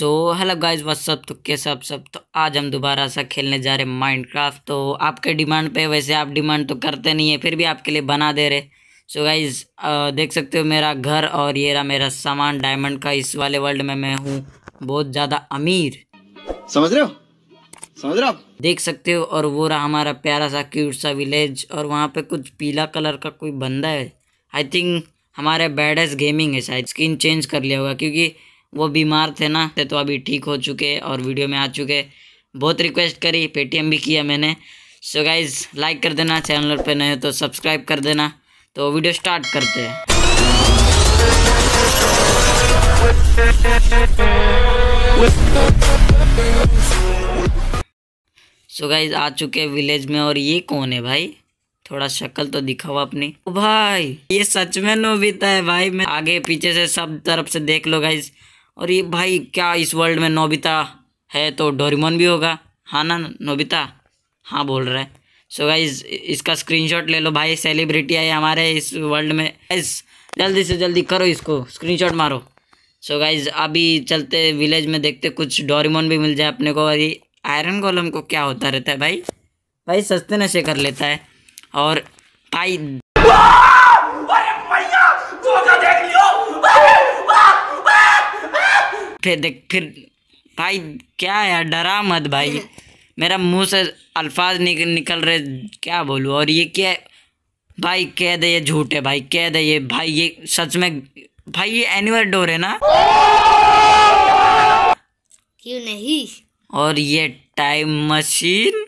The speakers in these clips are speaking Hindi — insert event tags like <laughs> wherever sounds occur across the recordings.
सो हेलो गाइज वह सब तो के सब सब तो आज हम दोबारा सा खेलने जा रहे हैं क्राफ्ट तो आपके डिमांड पे वैसे आप डिमांड तो करते नहीं है फिर भी आपके लिए बना दे रहे सो गाइज देख सकते हो मेरा घर और ये रहा मेरा सामान डायमंड का इस वाले वर्ल्ड में मैं हूँ बहुत ज़्यादा अमीर समझ रहे हो समझ रहे हो देख सकते हो और वो रहा हमारा प्यारा सा क्यूट सा विलेज और वहाँ पे कुछ पीला कलर का कोई बंदा है आई थिंक हमारे बैडेस गेमिंग है शायद स्किन चेंज कर लिया होगा क्योंकि वो बीमार थे ना थे तो अभी ठीक हो चुके और वीडियो में आ चुके बहुत रिक्वेस्ट करी पेटीएम भी किया मैंने सो गाइज लाइक कर देना चैनल पर नए तो सब्सक्राइब कर देना तो वीडियो स्टार्ट करते हैं सो गाइज आ चुके विलेज में और ये कौन है भाई थोड़ा शक्ल तो दिखाओ अपनी ओ भाई ये सच में नोबिता है भाई मैं आगे पीछे से सब तरफ से देख लो गाइज और ये भाई क्या इस वर्ल्ड में नोबिता है तो डोरीमोन भी होगा हाँ ना नोबिता हाँ बोल रहा है सो so गाइज इसका स्क्रीनशॉट ले लो भाई सेलिब्रिटी आई हमारे इस वर्ल्ड में गाइज जल्दी से जल्दी करो इसको स्क्रीनशॉट मारो सो so गाइज अभी चलते विलेज में देखते कुछ डोरीमोन भी मिल जाए अपने को और ये आयरन गोलम को क्या होता रहता है भाई भाई सस्ते नशे कर लेता है और भाई फिर देख फिर भाई क्या यार डरा मत भाई मेरा मुंह से अल्फाज निक, निकल रहे क्या बोलूँ और ये क्या भाई कह दे ये झूठ है भाई कह दे ये भाई ये सच में भाई ये एनिवर डोर है ना क्यों नहीं और ये टाइम मशीन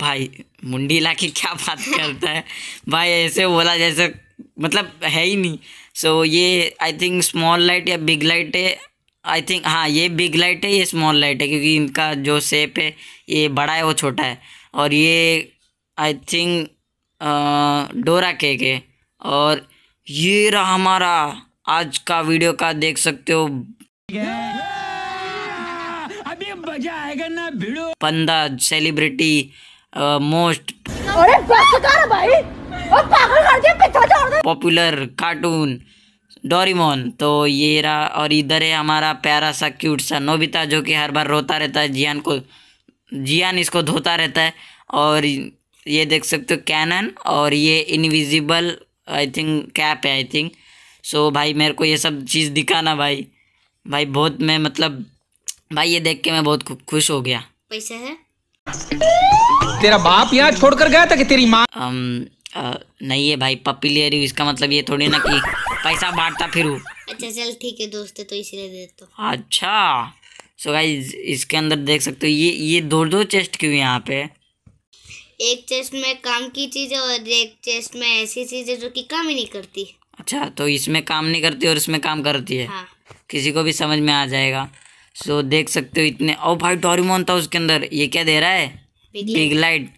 भाई मुंडी लाके क्या बात करता है भाई ऐसे बोला जैसे मतलब है ही नहीं सो so, ये आई थिंक स्मॉल लाइट या बिग लाइट है आई थिंक हाँ ये बिग लाइट है ये स्मॉल लाइट है क्योंकि इनका जो सेप है ये बड़ा है वो छोटा है और ये आई थिंक डोरा के है और ये रहा हमारा आज का वीडियो का देख सकते हो अभी मजा आएगा ना भिड़ो पंदा सेलिब्रिटी मोस्ट अरे भाई तो- पॉपुलर कार्टून डोरीमोन तो ये रहा और इधर है हमारा प्यारा सा क्यूट सा नोबिता जो कि हर बार रोता रहता है जियान को जियान इसको धोता रहता है और ये देख सकते हो कैनन और ये इनविजिबल आई थिंक कैप है आई थिंक सो भाई मेरे को ये सब चीज़ दिखाना भाई भाई बहुत मैं मतलब भाई ये देख के मैं बहुत खुश हो गया पैसे है तेरा बाप यहाँ छोड़ कर गया था कि तेरी माँ आ, नहीं है भाई पप्पी ले रही हूँ इसका मतलब ये थोड़ी ना कि पैसा बांटता फिरूँ अच्छा चल ठीक है दोस्त तो इसीलिए दे हूँ अच्छा सो भाई इसके अंदर देख सकते हो ये ये दो दो चेस्ट क्यों यहाँ पे एक चेस्ट में काम की चीज़ है और एक चेस्ट में ऐसी चीज़ है जो कि काम ही नहीं करती अच्छा तो इसमें काम नहीं करती और इसमें काम करती है हाँ। किसी को भी समझ में आ जाएगा सो देख सकते हो इतने ओ भाई डोरीमोन था उसके अंदर ये क्या दे रहा है बिग लाइट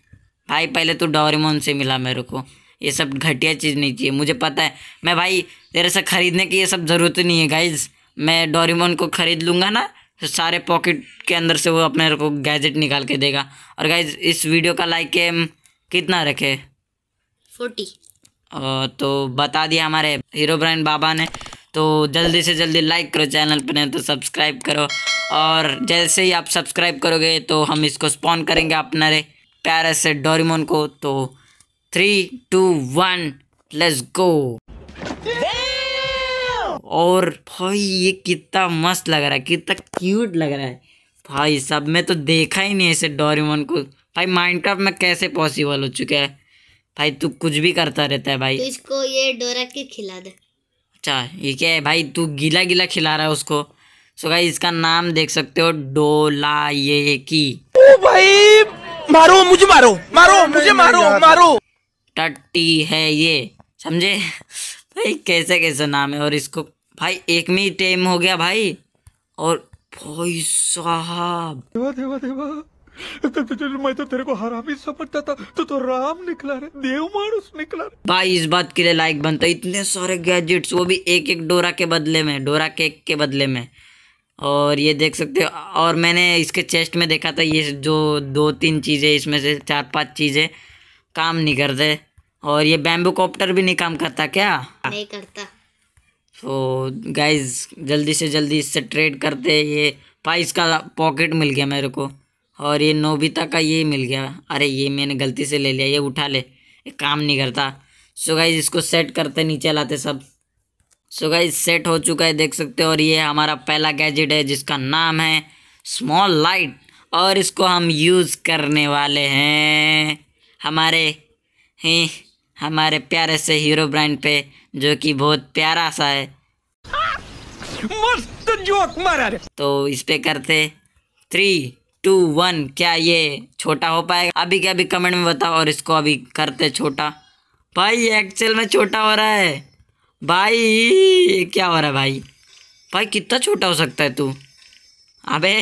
भाई पहले तो डोरेमोन से मिला मेरे को ये सब घटिया चीज़ नहीं चाहिए मुझे पता है मैं भाई तेरे से ख़रीदने की ये सब ज़रूरत नहीं है गाइज मैं डोरेमोन को ख़रीद लूँगा ना तो सारे पॉकेट के अंदर से वो अपने को गैजेट निकाल के देगा और गाइज इस वीडियो का लाइक एम कितना रखे फोर्टी तो बता दिया हमारे हीरो ब्रांड बाबा ने तो जल्दी से जल्दी लाइक करो चैनल पर नहीं तो सब्सक्राइब करो और जैसे ही आप सब्सक्राइब करोगे तो हम इसको स्पॉन करेंगे अपना रे पैरस से डोरीमोन को तो three two one let's go और भाई ये कितना मस्त लग रहा है कितना क्यूट लग रहा है भाई सब मैं तो देखा ही नहीं ऐसे डोरीमोन को भाई माइनक्राफ्ट में कैसे पॉसिबल हो चुका है भाई तू कुछ भी करता रहता है भाई इसको ये डोरा के खिला दे अच्छा ये क्या है भाई तू गीला गीला खिला रहा है उसको सो भाई इसका नाम देख सकते हो डोला ये की ओ भाई मारो मुझे मारो मारो मुझे मारो मारो टट्टी है ये समझे भाई कैसे कैसे नाम है और इसको भाई एक में ही टेम हो गया भाई और भाई साहब देवा देवा देवा मैं तो तेरे को हरामी समझता था तो तो राम निकला रे देव मानुस निकला रे भाई इस बात के लिए लाइक बनता इतने सारे गैजेट्स वो भी एक एक डोरा के बदले में डोरा केक के बदले में और ये देख सकते हो और मैंने इसके चेस्ट में देखा था ये जो दो तीन चीज़ें इसमें से चार पांच चीज़ें काम नहीं करते और ये बैम्बू कॉप्टर भी नहीं काम करता क्या नहीं करता तो गाइज जल्दी से जल्दी इससे ट्रेड करते ये पाइस का पॉकेट मिल गया मेरे को और ये नोबिता का ये मिल गया अरे ये मैंने गलती से ले लिया ये उठा ले ये काम नहीं करता सो गाइज इसको सेट करते नीचे लाते सब सो so गाइज सेट हो चुका है देख सकते हो और ये हमारा पहला गैजेट है जिसका नाम है स्मॉल लाइट और इसको हम यूज़ करने वाले हैं हमारे ही हमारे प्यारे से हीरो ब्रांड पे जो कि बहुत प्यारा सा है मस्त जोक मारा रे तो इस पे करते थ्री टू वन क्या ये छोटा हो पाएगा अभी क्या अभी कमेंट में बताओ और इसको अभी करते छोटा भाई एक्सेल में छोटा हो रहा है भाई क्या हो रहा है भाई भाई कितना छोटा हो सकता है तू अबे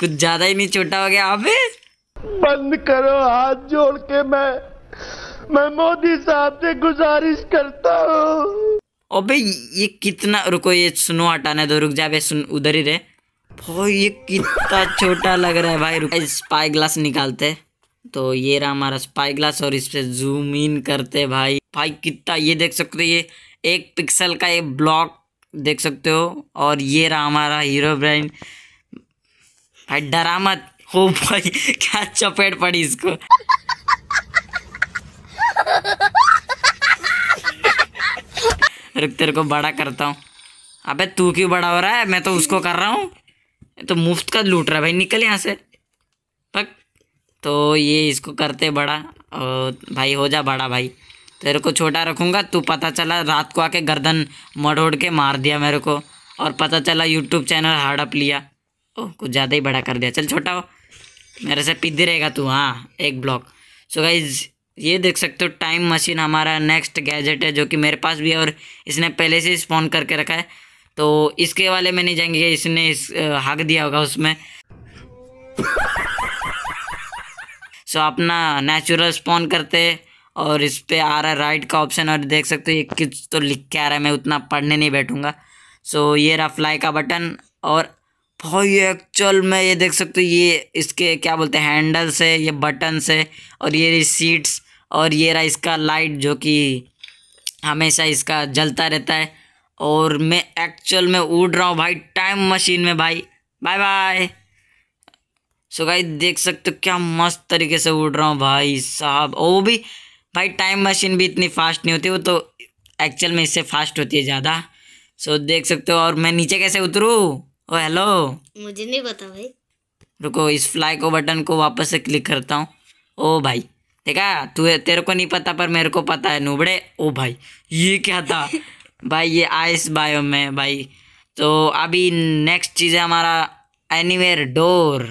कुछ ज़्यादा ही नहीं छोटा हो गया अबे बंद करो हाथ जोड़ के मैं मैं मोदी साहब से गुजारिश करता हूँ अबे ये कितना रुको ये सुनो हटाने दो रुक जा सुन उधर ही रहे भाई ये कितना छोटा लग रहा है भाई रुक स्पाई ग्लास निकालते तो ये रहा हमारा स्पाई ग्लास और इस पे जूम इन करते भाई भाई कितना ये देख सकते ये एक पिक्सल का एक ब्लॉक देख सकते हो और ये रहा हमारा हीरो ब्राइन भाई डरा मत हो भाई क्या चपेट पड़ी इसको रुक तेरे को बड़ा करता हूँ अबे तू क्यों बड़ा हो रहा है मैं तो उसको कर रहा हूँ तो मुफ्त का लूट रहा है भाई निकल यहाँ से पक तो ये इसको करते बड़ा और भाई हो जा बड़ा भाई तेरे को छोटा रखूँगा तू पता चला रात को आके गर्दन मड़ोड़ के मार दिया मेरे को और पता चला यूट्यूब चैनल हड़प लिया ओह कुछ ज़्यादा ही बड़ा कर दिया चल छोटा हो मेरे से पिदी रहेगा तू हाँ एक ब्लॉक सो गाइज ये देख सकते हो टाइम मशीन हमारा नेक्स्ट गैजेट है जो कि मेरे पास भी है और इसने पहले से स्पॉन करके रखा है तो इसके वाले में नहीं जाएंगे इसने इस हक दिया होगा उसमें सो अपना नेचुरल स्पॉन करते और इस पर आ रहा है राइट का ऑप्शन और देख सकते हो ये कुछ तो लिख के आ रहा है मैं उतना पढ़ने नहीं बैठूंगा सो so, ये रहा फ्लाई का बटन और भाई एक्चुअल में ये देख सकते हो ये इसके क्या बोलते हैं हैंडल्स है ये बटन्स है और ये सीट्स और ये रहा इसका लाइट जो कि हमेशा इसका जलता रहता है और मैं एक्चुअल में उड़ रहा हूँ भाई टाइम मशीन में भाई बाय बाय सो भाई देख सकते हो क्या मस्त तरीके से उड़ रहा हूँ भाई साहब वो भी भाई टाइम मशीन भी इतनी फास्ट नहीं होती वो तो एक्चुअल में इससे फास्ट होती है ज़्यादा सो so, देख सकते हो और मैं नीचे कैसे उतरूँ ओ oh, हेलो मुझे नहीं पता भाई रुको इस फ्लाई को बटन को वापस से क्लिक करता हूँ ओ oh, भाई देखा तू तेरे को नहीं पता पर मेरे को पता है नूबड़े ओ oh, भाई ये क्या था <laughs> भाई ये आइस बायो में भाई तो अभी नेक्स्ट चीज़ है हमारा एनीवेयर डोर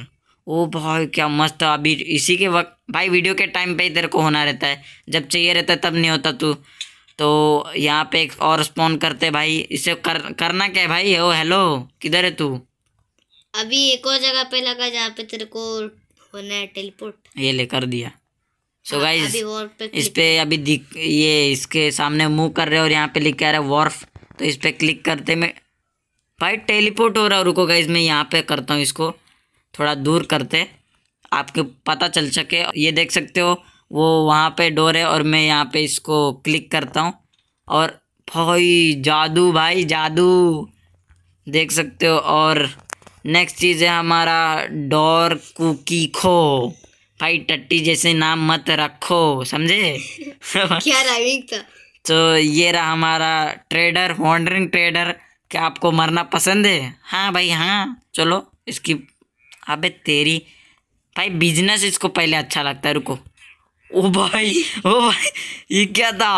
ओ भाई क्या मस्त अभी इसी के वक्त भाई वीडियो के टाइम पे ही तेरे को होना रहता है जब चाहिए रहता है तब नहीं होता तू तो यहाँ पे एक और स्पॉन करते भाई इसे कर करना क्या है भाई ओ हेलो किधर है तू अभी एक और जगह पे लगा जहाँ पे तेरे को होना है टेलीपोर्ट ये ले कर दिया सो गाइस हाँ, इस पे अभी दिख ये इसके सामने मूव कर रहे और यहाँ पे लिख के आ रहा है वॉर्फ तो इस पे क्लिक करते में भाई टेलीपोर्ट हो रहा है रुको गाइज मैं यहाँ पे करता हूँ इसको थोड़ा दूर करते आपके पता चल सके ये देख सकते हो वो वहाँ पे डोर है और मैं यहाँ पे इसको क्लिक करता हूँ और भाई जादू भाई जादू देख सकते हो और नेक्स्ट चीज़ है हमारा डोर कुकी खो भाई टट्टी जैसे नाम मत रखो समझे <laughs> क्या राइविंग था तो ये रहा हमारा ट्रेडर वॉन्डरिंग ट्रेडर क्या आपको मरना पसंद है हाँ भाई हाँ चलो इसकी अबे तेरी भाई बिजनेस इसको पहले अच्छा लगता है रुको ओ भाई ओ भाई ये क्या था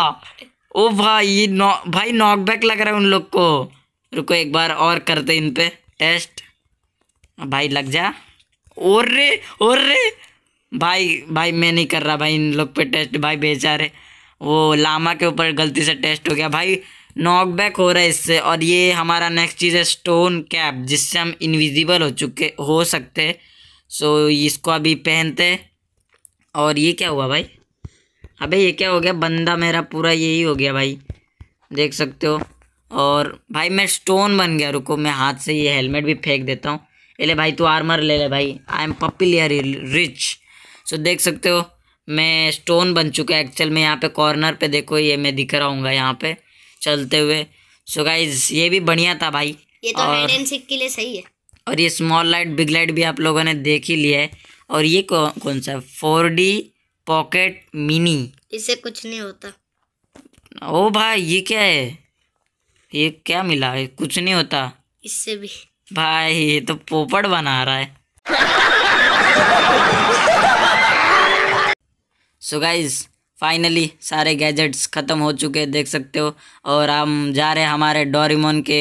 ओ भाई ये नौ भाई नॉकबैक लग रहा है उन लोग को रुको एक बार और करते इन पे टेस्ट भाई लग जा और रे और रे भाई भाई मैं नहीं कर रहा भाई इन लोग पे टेस्ट भाई बेचारे वो लामा के ऊपर गलती से टेस्ट हो गया भाई नॉकबैक हो रहा है इससे और ये हमारा नेक्स्ट चीज़ है स्टोन कैप जिससे हम इनविजिबल हो चुके हो सकते सो इसको अभी पहनते और ये क्या हुआ भाई अबे ये क्या हो गया बंदा मेरा पूरा यही हो गया भाई देख सकते हो और भाई मैं स्टोन बन गया रुको मैं हाथ से ये हेलमेट भी फेंक देता हूँ ले भाई तू आर्मर ले ले भाई आई एम पपिलियर रिच सो देख सकते हो मैं स्टोन बन चुका है एक्चुअल में यहाँ पे कॉर्नर पे देखो ये मैं दिख रहा हूँ यहाँ पे चलते हुए सो गाइज ये भी बढ़िया था भाई ये तो और, के लिए सही है और ये स्मॉल लाइट बिग लाइट भी आप लोगों ने देख ही लिया है और ये कौ, कौन सा फोर डी पॉकेट मिनी इसे कुछ नहीं होता ओ भाई ये क्या है ये क्या मिला है कुछ नहीं होता इससे भी भाई ये तो पोपड़ बना रहा है सो <laughs> गाइज so फाइनली सारे गैजेट्स ख़त्म हो चुके हैं देख सकते हो और हम जा रहे हैं हमारे डोरेमोन के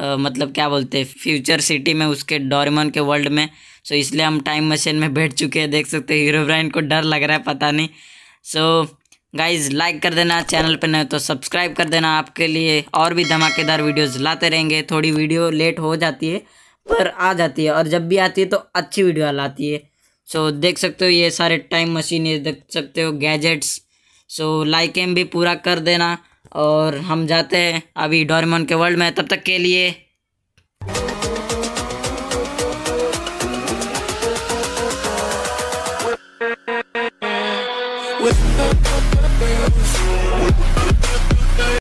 आ, मतलब क्या बोलते हैं फ्यूचर सिटी में उसके डोरेमोन के वर्ल्ड में सो इसलिए हम टाइम मशीन में बैठ चुके हैं देख सकते हो हीरोब्राइन को डर लग रहा है पता नहीं सो गाइज लाइक कर देना चैनल पर नहीं तो सब्सक्राइब कर देना आपके लिए और भी धमाकेदार वीडियोज़ लाते रहेंगे थोड़ी वीडियो लेट हो जाती है पर आ जाती है और जब भी आती है तो अच्छी वीडियो लाती है सो so, देख सकते हो ये सारे टाइम मशीन ये देख सकते हो गैजेट्स सो लाइक एम भी पूरा कर देना और हम जाते हैं अभी डोरेमोन के वर्ल्ड में तब तक के लिए